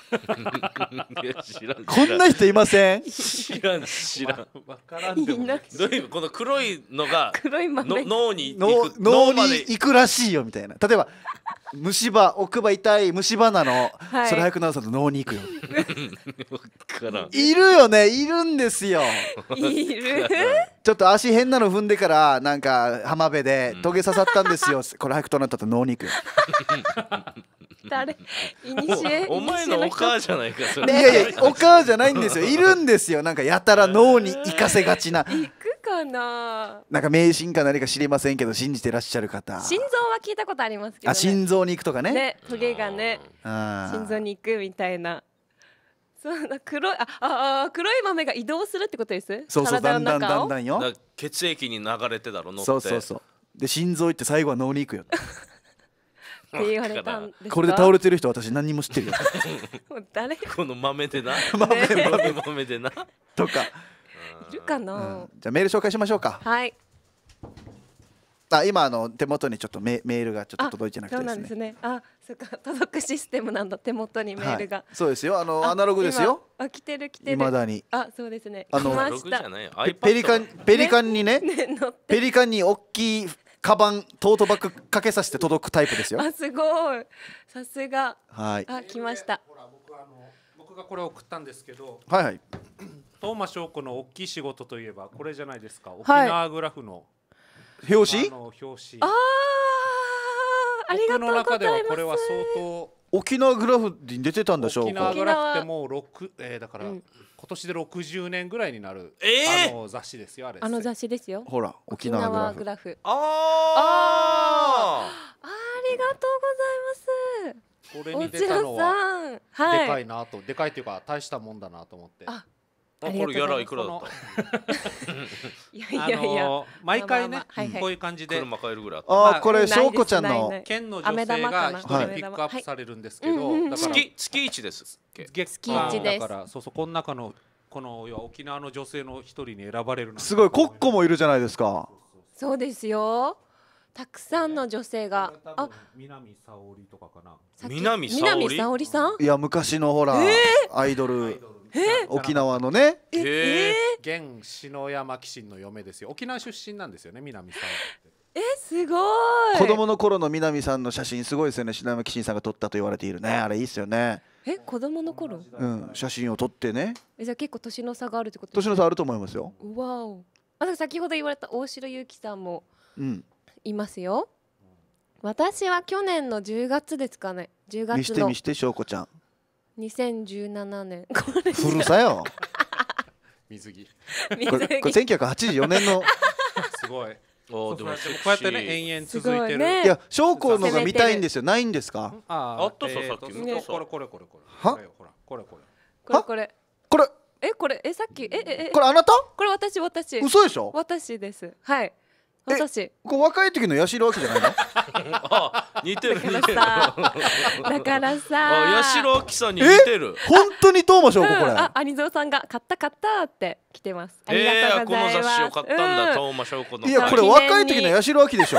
こんな人いません知らん知らんわからんでもなどういうこの黒いのが黒い豆脳に行く脳に行くらしいよみたいな例えば虫歯奥歯痛い虫歯なの、い、それ早く直さと脳に行くよ いるよねいるんですよいる ちょっと足変なの踏んでからなんか浜辺でトゲ刺さったんですよ、これ早く取らなったと脳に行くよ 誰 いにしえお前のお母じゃないかそれいやいやお母じゃないんですよいるんですよなんかやたら脳に行かせがちな行 くかななんか迷信か何か知りませんけど信じてらっしゃる方心臓は聞いたことありますけど、ね、あ心臓に行くとかねねトゲがね心臓に行くみたいなそうな黒いああ黒い豆が移動するってことですそうそうだんだんだんだんよ血液に流れてだろ乗ってそうそうそうで心臓行って最後は脳に行くよって言われたんですかこれで倒れてる人私何も知ってるよもう 誰いこの豆でな 豆豆豆でなとか、いるかな、うんじゃあメール紹介しましょうかはいあ今あの手元にちょっとメメールがちょっと届いてなくそうなんですねあそっか届くシステムなんだ手元にメールが、はい、そうですよあのアナログですよあ来てる来てる未だにあそうですねあのペリカンペリカンにねね乗ペリカンに大きいカバントートバッグかけさせて届くタイプですよあすごいさすがはいあ来ましたほら僕あの僕がこれを送ったんですけどはいはいトーマシ翔子の大きい仕事といえばこれじゃないですか、はい、沖縄グラフの表紙あの表紙ああありがとうございます僕の中ではこれは相当沖縄グラフに出てたんでしょう沖縄グラフってもう六えー、だから、うん、今年で六十年ぐらいになる、えー、あの雑誌ですよあれあの雑誌ですよほら沖縄グラフああありがとうございますこれに出たのは、い、でかいなとでかいというか大したもんだなと思ってああこれギャラいくらだった いやいやいや毎回ねこういう感じで車買えるぐらいああこれ翔子ちゃんの県の女性が一人ピックアップされるんですけど月月一です月間だからそうそうこの中のこの要は沖縄の女性の一人に選ばれるすごいコッコもいるじゃないですかそうですよたくさんの女性が、あ、南沙織とかかな。南沙織さん。いや、昔のほら、アイドル。沖縄のねええ現篠山紀信の嫁ですよ沖縄出身なんですよね南さんえすごい子供の頃の南さんの写真すごいですよね篠山紀信さんが撮ったと言われているねあれいいですよねえ子供の頃うん写真を撮ってねえじゃあ結構年の差があるってこと年の差あると思いますよわおあと先ほど言われた大城優紀さんもいますよ、うん、私は去年の10月ですかね10月の見して見して翔子ちゃん2017年これ古さよ 水着これこれ1984年のすごい おでもこうやってね延々続いてる、ね、いや将校のが見たいんですよないんですかああったさ、えー、さっきのこれこれこれこれはほらこれこれこれこれこれえこれえさっきえええこれあなたこれ私私嘘でしょ私ですはい私こう若い時の八代亜紀じゃないのあ 似てる似てるだからさ八代亜紀さんに似てる本当にトーマ翔子これ、うん、あ兄蔵さんが買った買ったって来てますありがとうございます、えー、この雑誌を買ったんだ、うん、トーマ翔子のいやこれ若い時の八代亜紀でしょ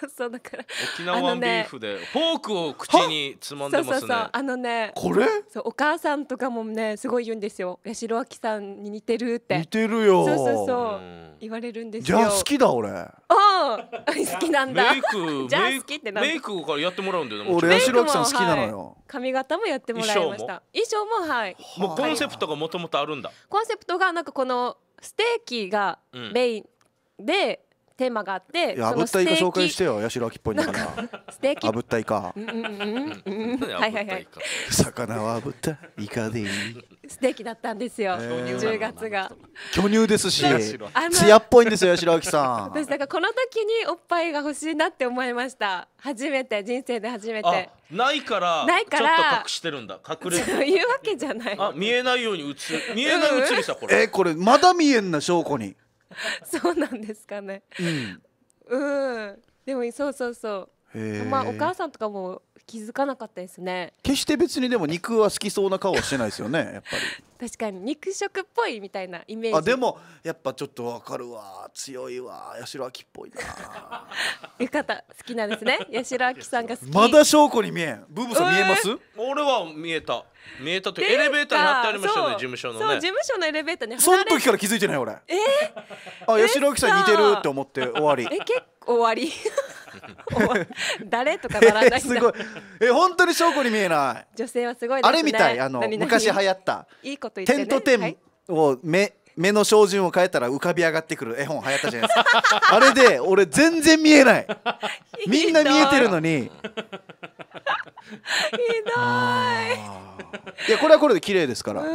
そうそうだから沖縄ワンビーフで、フォークを口につまんでますねそうそうそうあのねこれそうお母さんとかもねすごい言うんですよ八代亜紀さんに似てるって似てるよそうそうそう言われるんですよじゃあ好きだ俺ああ 好きなんだメイクじゃあ好きってなメイクからやってもらうんだよ俺八代亜紀さん好きなのよ、はい、髪型もやってもらいました衣装もはいもうコンセプトがもともとあるんだコンセプトがなんかこのステーキがメインで、うんテーマがあって炙ったイカ紹介してよ八代亜紀っぽいんだからステーキ炙ったイカはいはいはい魚は炙ったイカでいいステーキだったんですよ10月が巨乳ですし艶っぽいんですよ八代亜紀さん私だからこの時におっぱいが欲しいなって思いました初めて人生で初めてないからないからちょっと隠してるんだ隠れる。いうわけじゃないあ見えないように映る。見えない映つりさこれえこれまだ見えんな証拠に そうなんですかね。うん、うん、でもそうそうそう。まあお母さんとかも気づかなかったですね。決して別にでも肉は好きそうな顔はしてないですよね。やっぱり。確かに肉食っぽいみたいなイメージあでもやっぱちょっとわかるわ強いわ八代亜紀っぽいな 浴衣好きなんですね八代亜紀さんが好きまだ証拠に見えんブーブさん見えます、俺は見えた見えたとエレベーターになってありましたね事務所のねそう事務所のエレベーターにその時から気づいてない俺えー、あ八代亜紀さん似てるって思って終わりえ結構終わり 誰とかならないすごいえ本当に証拠に見えない女性はすごい、ね、あれみたいあの昔流行ったいい言と言ってね点と点を目、はい、目の照準を変えたら浮かび上がってくる絵本流行ったじゃないですか あれで俺全然見えない みんな見えてるのにひどい。いやこれはこれで綺麗ですから。う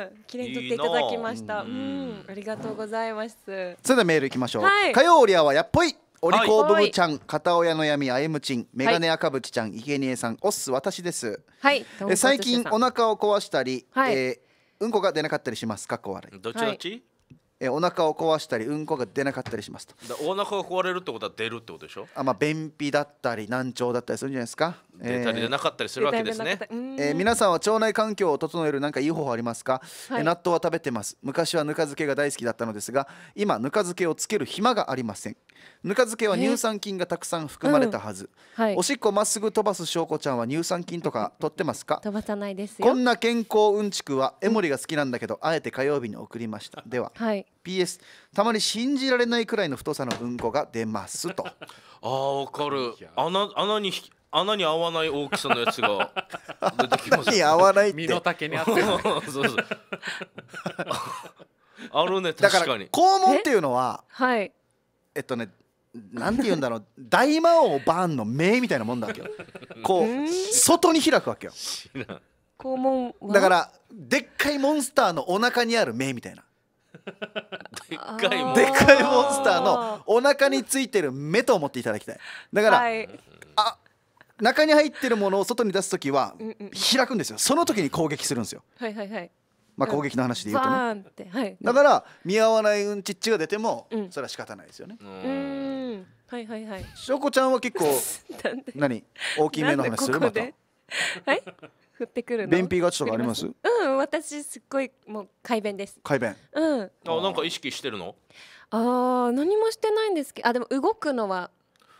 ん、綺麗に撮っていただきました。いいうん、ありがとうございます。それではメールいきましょう。はい、火曜リアはやっぽい。オリコブブちゃん、はい、片親の闇あえむちん、メガネ赤ぶちちゃん、いけにえさん、おっす、私です。はい。え最近お腹を壊したり、はい、えーうんこが出なかったりしますかっこ悪いどっちどっち、えお腹を壊したりうんこが出なかったりしますとだお腹が壊れるってことは出るってことでしょあまあ便秘だったり難聴だったりするんじゃないですか、出たり出なかったりするわけですねえー皆さんは腸内環境を整える何かいい方法ありますか、はい納豆は食べてます昔はぬか漬けが大好きだったのですが今ぬか漬けをつける暇がありませんぬか漬けは乳酸菌がたくさん含まれたはず、うんはい、おしっこまっすぐ飛ばすしょうこちゃんは乳酸菌とか取ってますか飛ばさないですこんな健康うんちくは江守が好きなんだけど、あえて火曜日に送りましたでは、はい、PS たまに信じられないくらいの太さのうんこが出ますと あーわかる穴穴に穴に合わない大きさのやつが出てきます、ね、合わない身の丈に合ってる、ね、そうそう あるね確かに肛門っていうのは、はい、えっとねなんて言うんだろう 大魔王バーンの目みたいなもんだわけよこう外に開くわけよ肛門だからでっかいモンスターのお腹にある目みたいなでっかいモンスターのお腹についてる目と思っていただきたいだから、はい、あ中に入ってるものを外に出す時は開くんですよその時に攻撃するんですよ、はいはいはいまあ、攻撃の話で言うとね、って、はい、だから見合わないうんちっちが出ても、それは仕方ないですよねうんはいはいはいしょこちゃんは結構何大きめの話するまたはい降ってくる便秘がちとかありますうん私すっごいもう快便です快便うんあなんか意識してるのああ、何もしてないんですけどあでも動くのは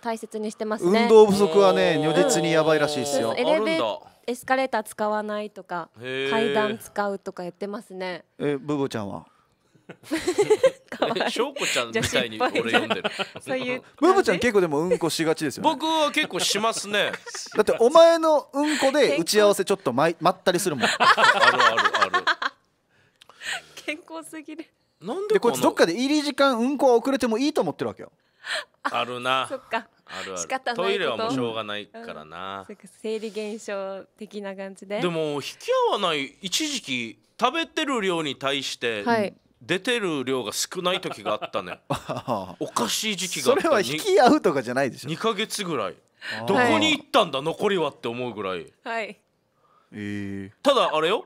大切にしてます、ね、運動不足はね如実にやばいらしいですよエレベエスカレーター使わないとか階段使うとかやってますねえブーボちゃんはかわいい。しょうこちゃんみたいに俺読んでる。そういう。ブーブちゃん結構でもうんこしがちですよね。僕は結構しますね。だってお前のうんこで打ち合わせちょっとまいまったりするもん。あるあるある。健康すぎる。なんでこいつどっかで入り時間うんこは遅れてもいいと思ってるわけよ。あるな そっかあるあるトイレはもうしょうがないからな、うん、生理現象的な感じででも引き合わない一時期食べてる量に対して、はい、出てる量が少ない時があったね おかしい時期があったそれは引き合うとかじゃないでしょ2か月ぐらいどこに行ったんだ残りはって思うぐらいはいえー、ただあれよ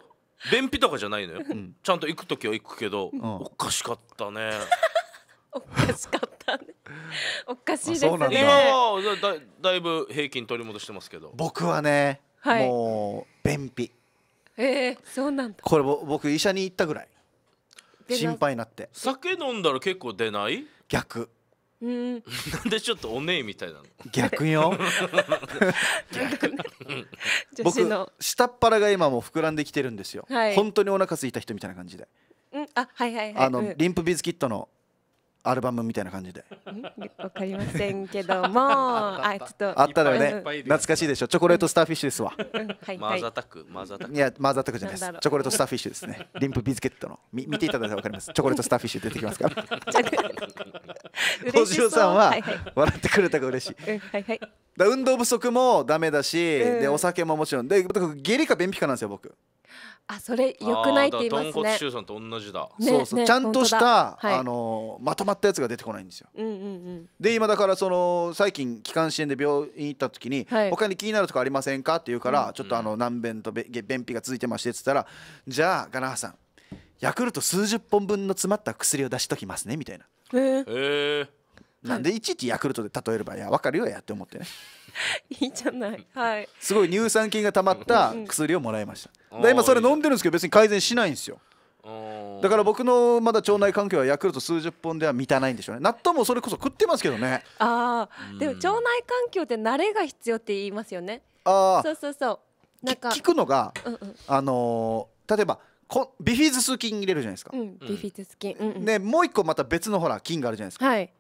便秘とかじゃないのよ、うん、ちゃんと行く時は行くけど、うん、おかしかったねおかしかったねおかしいですね今はだだいぶ平均取り戻してますけど僕はね、はい、もう便秘えー、そうなんだこれ僕医者に行ったぐらい心配になって酒飲んだら結構出ない逆うん、なんでちょっとおねえみたいなの逆よ 逆僕の下っ腹が今も膨らんできてるんですよ、はい、本当にお腹空いた人みたいな感じで、うん、あはいはいはいあの、うん、リンプビズキットのアルバムみたいな感じで。わかりませんけども、あちょっとあったらね、懐かしいでしょ。チョコレートスターフィッシュですわ。マーザタック、マーザタック。いや、マーザタックじゃないです。チョコレートスターフィッシュですね。リンプビズケットのみ見ていただいたらわかります。チョコレートスターフィッシュ出てきますから。星野さんは笑ってくれたが嬉しい。はいはい。だ運動不足もダメだし、でお酒ももちろんで、僕下痢か便秘かなんですよ僕。あそれ良くないって言いますね。豚骨中さんと同じだ。ね、そうそう、ね、ちゃんとした、あのまとまったやつが出てこないんですよ。うんうんうん、で今だからその最近気管支炎で病院行った時に、はい、他に気になるとこありませんかって言うから、うん、ちょっとあの難便とべ便秘が続いてましてっつったら、じゃあガナハさんヤクルト数十本分の詰まった薬を出しときますねみたいな。へえー。えーなんでいちいちヤクルトで例えればいや分かるよやって思ってね いいじゃないはいすごい乳酸菌がたまった薬をもらいました、で今それ飲んでるんですけど別に改善しないんですよだから僕のまだ腸内環境はヤクルト数十本では満たないんでしょうね納豆もそれこそ食ってますけどねああでも腸内環境って慣れが必要って言いますよねああそうそうそうなんか聞くのが、うんうん、あのー、例えばこビフィズス菌入れるじゃないですか、うん、ビフィズス菌、うんうん、ねもう一個また別のほら菌があるじゃないですか、はい、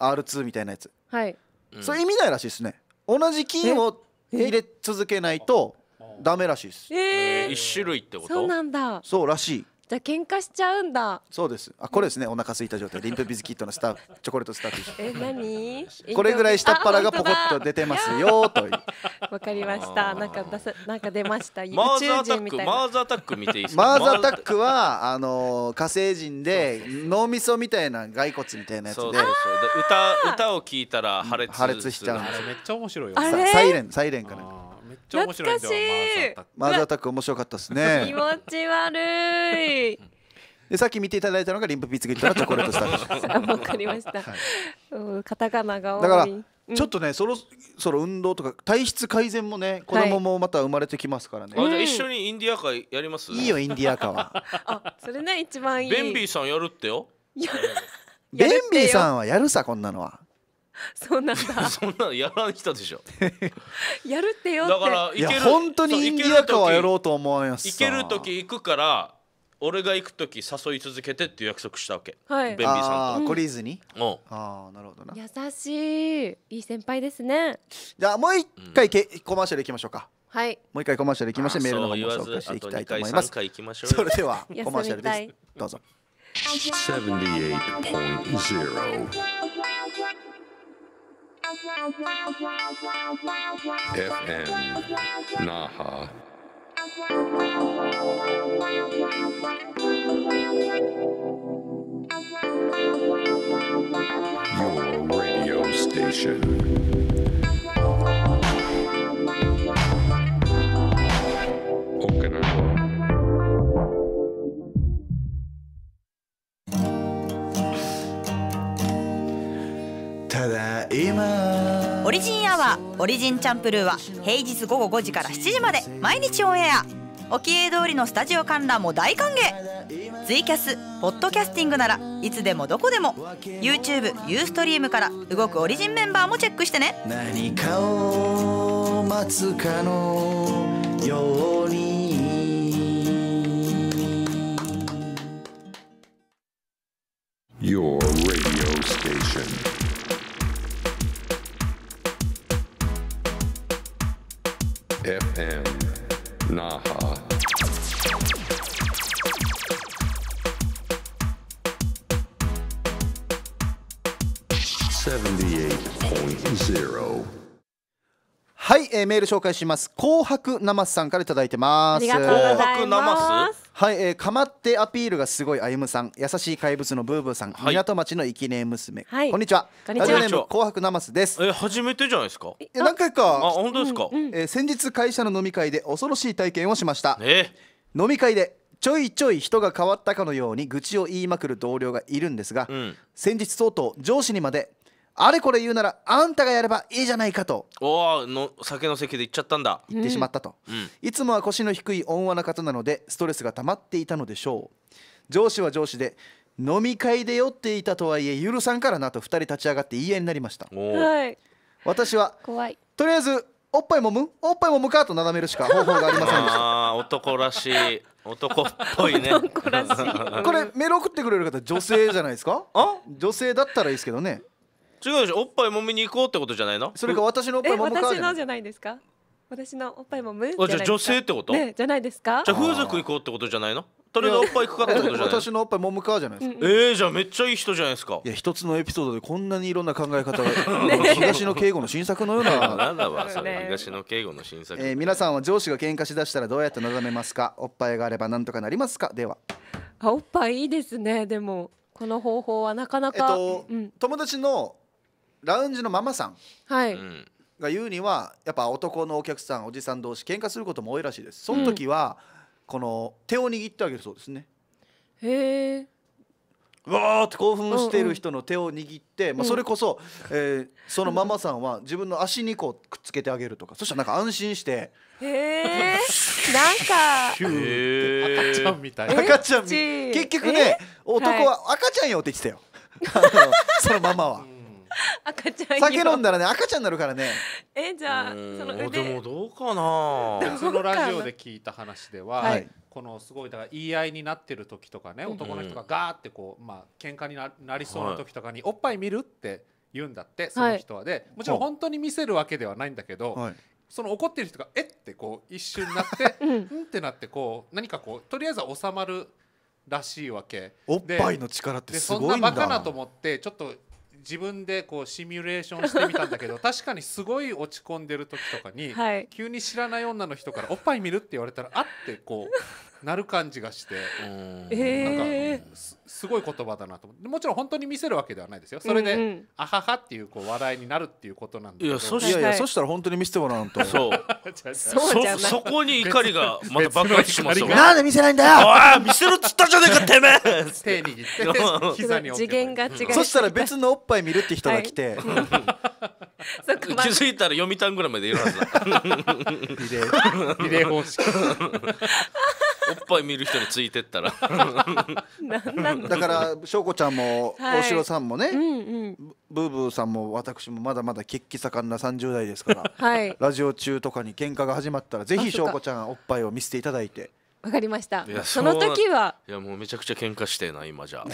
R2 みたいなやつ、はい、それ意味ないらしいですね同じ金を入れ続けないとダメらしいです、えー、一種類ってことそうなんだそうらしいじゃあ喧嘩しちゃうんだ。そうです。あこれですね。お腹空いた状態。リンプビズキットのスタチョコレートスターフィッシュ。え何？これぐらい下っ腹がポコッと出てますよという。わかりました。なんか出さなんか出ました。マーズアタックマーズアタック見ていいですか？マーズアタックはあの火星人で脳みそみたいな骸骨みたいなやつで、歌歌を聞いたら破裂、うん、破裂しちゃうめっちゃ面白いよ。サイレンサイレンかな。ちゃ面白いんだよマザータック面白かったですね 気持ち悪いでさっき見ていただいたのがリンプピーツギットのチョコレートスタッフ わかりました、はい、カタカナがだからちょっとね、うん、そろそろ運動とか体質改善もね子供もまた生まれてきますからね、はい、あじゃあ一緒にインディアカやります、いいよインディアカは あそれね一番いいベンビーさんやるってよベンビーさんはやるさこんなのは そうなんだ そんなのやらん人でしょ やるってよだからける本当にインディアカはやろうと思います行ける時行くから俺が行く時誘い続けてっていう約束したわけ、はい、ベンビーさんとに、うん、ああなるほどな優しいいい先輩ですねじゃあもう一回け、うん、コマーシャルいきましょうかはいもう一回コマーシャルいきましてメールの方も紹介していきたいと思いますそれではコマーシャルですどうぞ78.0 FM Naha. Your radio station. 今オリジンアワーオリジンチャンプルーは平日午後5時から7時まで毎日オンエア沖江通りのスタジオ観覧も大歓迎ツイキャスポッドキャスティングならいつでもどこでも YouTube、ユーストリームから動くオリジンメンバーもチェックしてね何かを待つかのようにー、メール紹介します紅白なますさんからいいてます紅白なますはい、えー、かまってアピールがすごい歩さん優しい怪物のブーブーさん、はい、港町の生きねえ娘、はい、こんにちはラジオネーム紅白なますですえ初めてじゃないですかえ何回かあ本当ですか、うんうん、えー、先日会社の飲み会で恐ろしい体験をしました、えー、飲み会でちょいちょい人が変わったかのように愚痴を言いまくる同僚がいるんですが、うん、先日とうとう上司にまであれこれ言うならあんたがやればいいじゃないかとおおの酒の席で言っちゃったんだ言ってしまったと、うん、いつもは腰の低い温和な方なのでストレスが溜まっていたのでしょう上司は上司で飲み会で酔っていたとはいえ許さんからなと2人立ち上がって言い合いになりました私はとりあえずおっぱいもむおっぱいもむかとなだめるしか方法がありませんでした 男らしい男っぽいねこれメール送ってくれる方女性じゃないですか女性だったらいいですけどね違うでしょおっぱい揉みに行こうってことじゃないのそれか私のおっぱい揉むか私のじゃないですか私のおっぱい揉むあじゃあ女性ってこと、ねじゃないですかじゃあ風俗行こうってことじゃないのとりあえずおっぱい行くかってことじゃない私のおっぱい揉むかじゃないですか、えー、じゃあめっちゃいい人じゃないですかいや一つのエピソードでこんなにいろんな考え方が 東野敬語の新作のような、なんだわそれ 東野敬吾の新作えー、皆さんは上司が喧嘩しだしたらどうやって眺めますかおっぱいがあればなんとかなりますかではあおっぱいいいですねでもこの方法はなかなか、えっとうん友達のラウンジのママさんはい、が言うにはやっぱ男のお客さんおじさん同士喧嘩することも多いらしいですその時は、この手を握ってあげるそうですねへえわーって興奮してる人の手を握って、まあ、それこそ、えーそのママさんは自分の足にこうくっつけてあげるとか そしたらなんか安心してへえなんヒューへーちゃんみたいな。赤ちゃんみ結結局ね男は赤ちゃんよって言ってたよあのそのママは 赤ちゃん酒飲んだらね赤ちゃんになるからねえじゃあその腕でもどうかなそ のラジオで聞いた話では、はい、このすごいだから言い合いになってる時とかね、男の人がガーってこうまあ喧嘩になりそうな時とかに、はい、おっぱい見るって言うんだってその人はで、はい、もちろん本当に見せるわけではないんだけど、その怒ってる人がえってこう一瞬になって、うん、うんってなってこう何かこうとりあえず収まるらしいわけおっぱいの力ってすごいんだそんなバカなと思ってちょっと自分でこうシミュレーションしてみたんだけど 確かにすごい落ち込んでる時とかに、はい、急に知らない女の人から「おっぱい見る?」って言われたらあってこうなる感じがして、えー、なんかすごい言葉だなと思ってもちろん本当に見せるわけではないですよそれで、うんうん、あははっていうこう話題になるっていうことなんでいやそしいやいやそしたら本当に見せてもらわんと そうそそこに怒りがまた爆発しますよなんで見せないんだよあ 見せるっつったじゃねえかてめえ 手握って膝に置うそしたら別のおっぱい見るって人が来て、はい気づいたら読みたんぐらいまでいるはずだリレー方式おっぱい見る人についてったら だから翔子ちゃんも大城さんもね、うんうん、ブーブーさんも私もまだまだ血気盛んな30代ですから、はい、ラジオ中とかに喧嘩が始まったらぜひ翔子ちゃんおっぱいを見せていただいて。わかりましたその時はいやもうめちゃくちゃ喧嘩してな今じゃ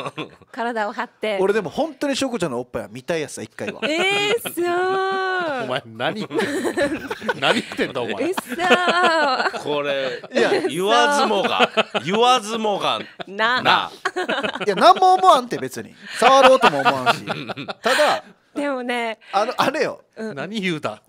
体を張って俺でも本当にしょこちゃんのおっぱいは見たいやつだ一回はええ、そうお前何言って 何言ってんだお前そうこれいや言わずもが言わずもがなないや何も思わんって別に触ろうとも思わんし ただでもねあのあれよ、うん、何言うた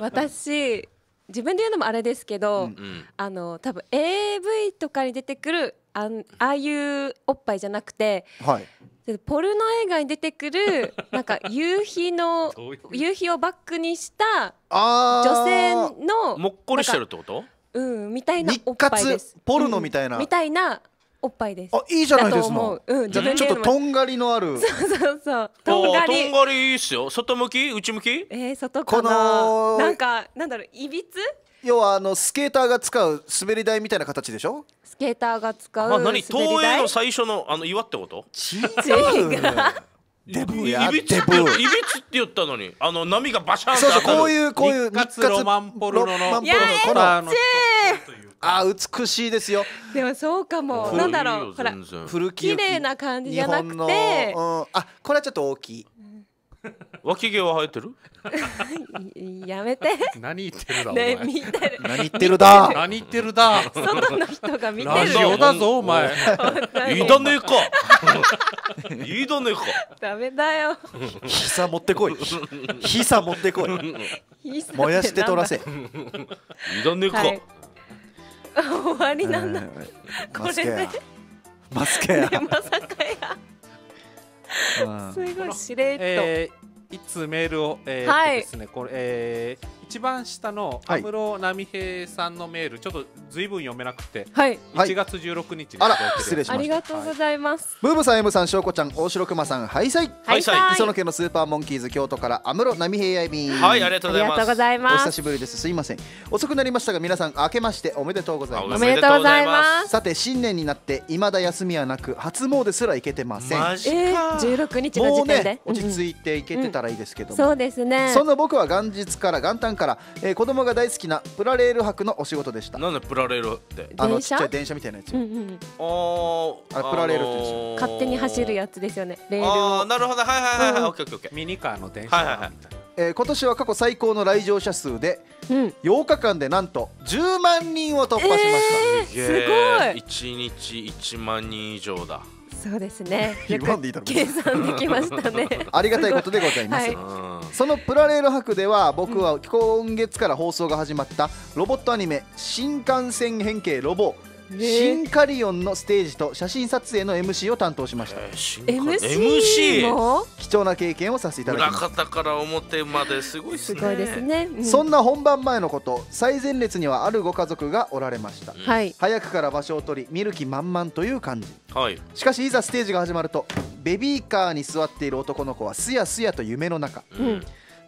私自分で言うのもあれですけど、うんうん、あの多分 AV とかに出てくるあああいうおっぱいじゃなくて、はい、ポルノ映画に出てくる なんか夕日の夕日をバックにした女性のもっこりしてるってことうんみたいなおっぱいです。ポルノみたいな、うん、みたいなおっぱいですあいいじゃないですか、うん、じゃ、ちょっととんがりのあるそうそうそうとんがりとんがりいいっすよ外向き内向きえー、外かななんかなんだろういびつ要はあのスケーターが使う滑り台みたいな形でしょスケーターが使う滑り台、まあ、何東映の最初のあの岩ってこと違うデブやいびつデブいびつって言ったのにあの波がバシャンってこういうこういう日活ロマンポロロのこのあ美しいですよでもそうかもなんだろうほら古き綺麗な感じじゃなくて、あこれはちょっと大きい、脇毛は生えてる やめて何言ってるだお前ね見てる何言ってるだ何言ってるだ外の人が見てラるジオだぞお前本当いいにだねかいいだねかダメだよひさ持ってこいひさ持ってこい燃やして取らせいいだねか、はい終わりなんだえーこれでマスケや、マまさかやすごいしれっと、えー、いつメールを、えー、はい、ですねこれ、えー一番下の安室奈美平さんのメール、ちょっとずいぶん読めなくて、はい、1月16日にあら失礼しましたありがとうございます、ムーブさん M さんしょうこちゃん大城くまさんハイサイハイサイ磯野家のスーパーモンキーズ京都から安室奈美平やみはいありがとうございますお久しぶりですすいません遅くなりましたが皆さん明けましておめでとうございますおめでとうございますさて新年になっていまだ休みはなく初詣すら行けてませんマジえー、16日の時点で、ね、落ち着いて行けてたらいいですけど、うん、そうですねその僕は元日から元旦から、えー、子供が大好きなプラレール博のお仕事でしたなんでプラレールってあのちっちゃい電車みたいなやつ、うんうん、ああプラレールって言うん勝手に走るやつですよねレールをあなるほどはいはいはいはい、うん、オッケーオッケーミニカーの電車みはいはいはいえー、今年は過去最高の来場者数で、うん、8日間でなんと10万人を突破しました、えー、すごい1日1万人以上だそうですね。よ く計算できましたね。ありがたいことでございます。はい、そのプラレール博では僕は今月から放送が始まったロボットアニメ新幹線変形ロボシンカリオンのステージと写真撮影の MC を担当しました、えー、MC, MC 貴重な経験をさせていただきましたから表まですごいですねすごいですね、うん、そんな本番前のこと最前列にはあるご家族がおられました、うん、早くから場所を取り見る気満々という感じ、はい、しかしいざステージが始まるとベビーカーに座っている男の子はすやすやと夢の中、うん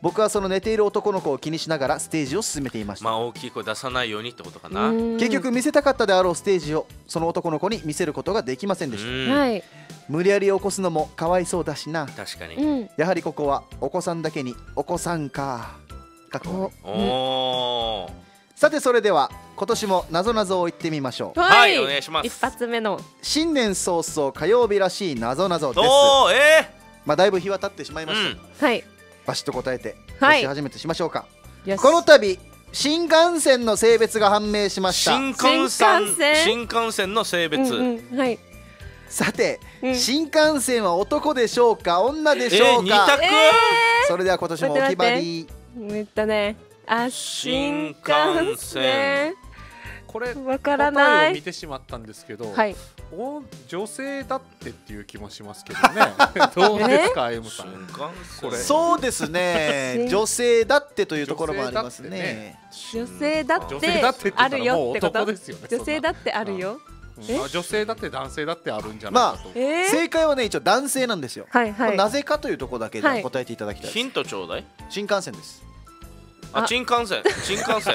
僕はその寝ている男の子を気にしながらステージを進めていましたまあ大きい声出さないようにってことかな結局見せたかったであろうステージをその男の子に見せることができませんでした、はい、無理やり起こすのもかわいそうだしな確かに、やはりここはお子さんだけにお子さんかかっこお、うん、さてそれでは今年もなぞなぞを言ってみましょうはいお願いします一発目の新年早々火曜日らしいなぞなぞですおえーまあだいぶ日は経ってしまいました、うん、はいバシッと答えて、はい、始めてしましょうかこの度新幹線の性別が判明しました新幹線新幹線の性別、うんうん、はいさて、うん、新幹線は男でしょうか女でしょうか、えーえそれでは今年もお決まりめったねあ新幹線これわからない見てしまったんですけど、はい、お女性だってっていう気もしますけどね どうですか M さんこれそうですね女性だってというところもありますね女性だってあるよってこと女性だってあるよ、女性だって男性だってあるんじゃないかと、まあえー、正解はね一応男性なんですよ、はいはい、なぜかというところだけで答えていただきたい、はい、ヒントちょうだい新幹線ですあ、新幹線、新幹線。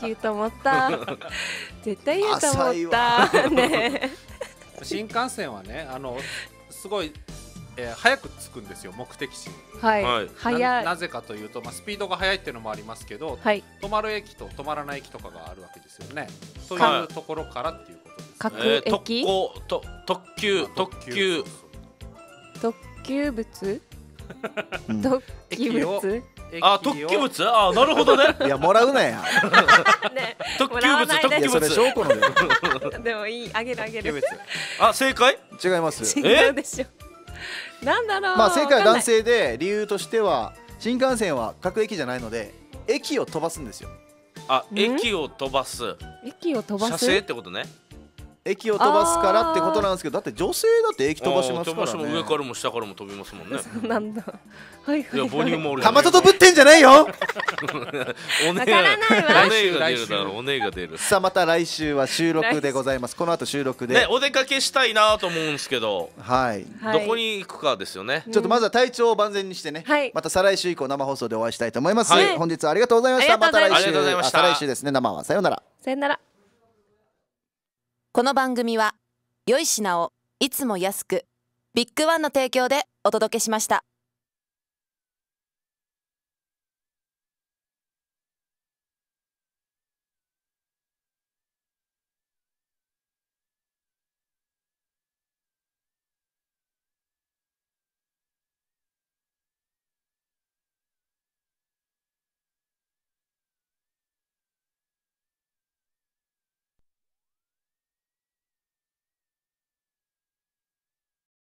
言うと思った。絶対言うと思った。ね。新幹線はね、あの、すごい。えー、早く着くんですよ目的地に、はい、ななぜかというと、まあ、スピードが速いっていうのもありますけど、はい、止まる駅と止まらない駅とかがあるわけですよねというところからっていうことです、ね、各駅、えー、特特急特急特急物特急物あ特急物あなるほどね いやもらうなやね 特急物特急物証拠のででもいいあげるあげるあ正解違います違うでしょなんだろうまあ正解は男性で理由としては新幹線は各駅じゃないので駅を飛ばすんですよあ駅を飛ばす駅を飛ばす車線ってことね駅を飛ばすからってことなんですけどだって女性だって駅飛ばしますから、ね、飛ばしも上からも下からも飛びますもんねそうなんだはいはい,、はいい、母まととぶってんじゃ ないよおねが出るおねが出るさあまた来週は収録でございますこの後収録で、ね、お出かけしたいなと思うんですけどはい、どこに行くかですよね、うん、ちょっとまずは体調を万全にしてね、はい、また再来週以降生放送でお会いしたいと思います、はい、本日はありがとうございましたまた来週ありがとうございました再来週ですね生はさようならさようならこの番組は良い品をいつも安くビッグワンの提供でお届けしました。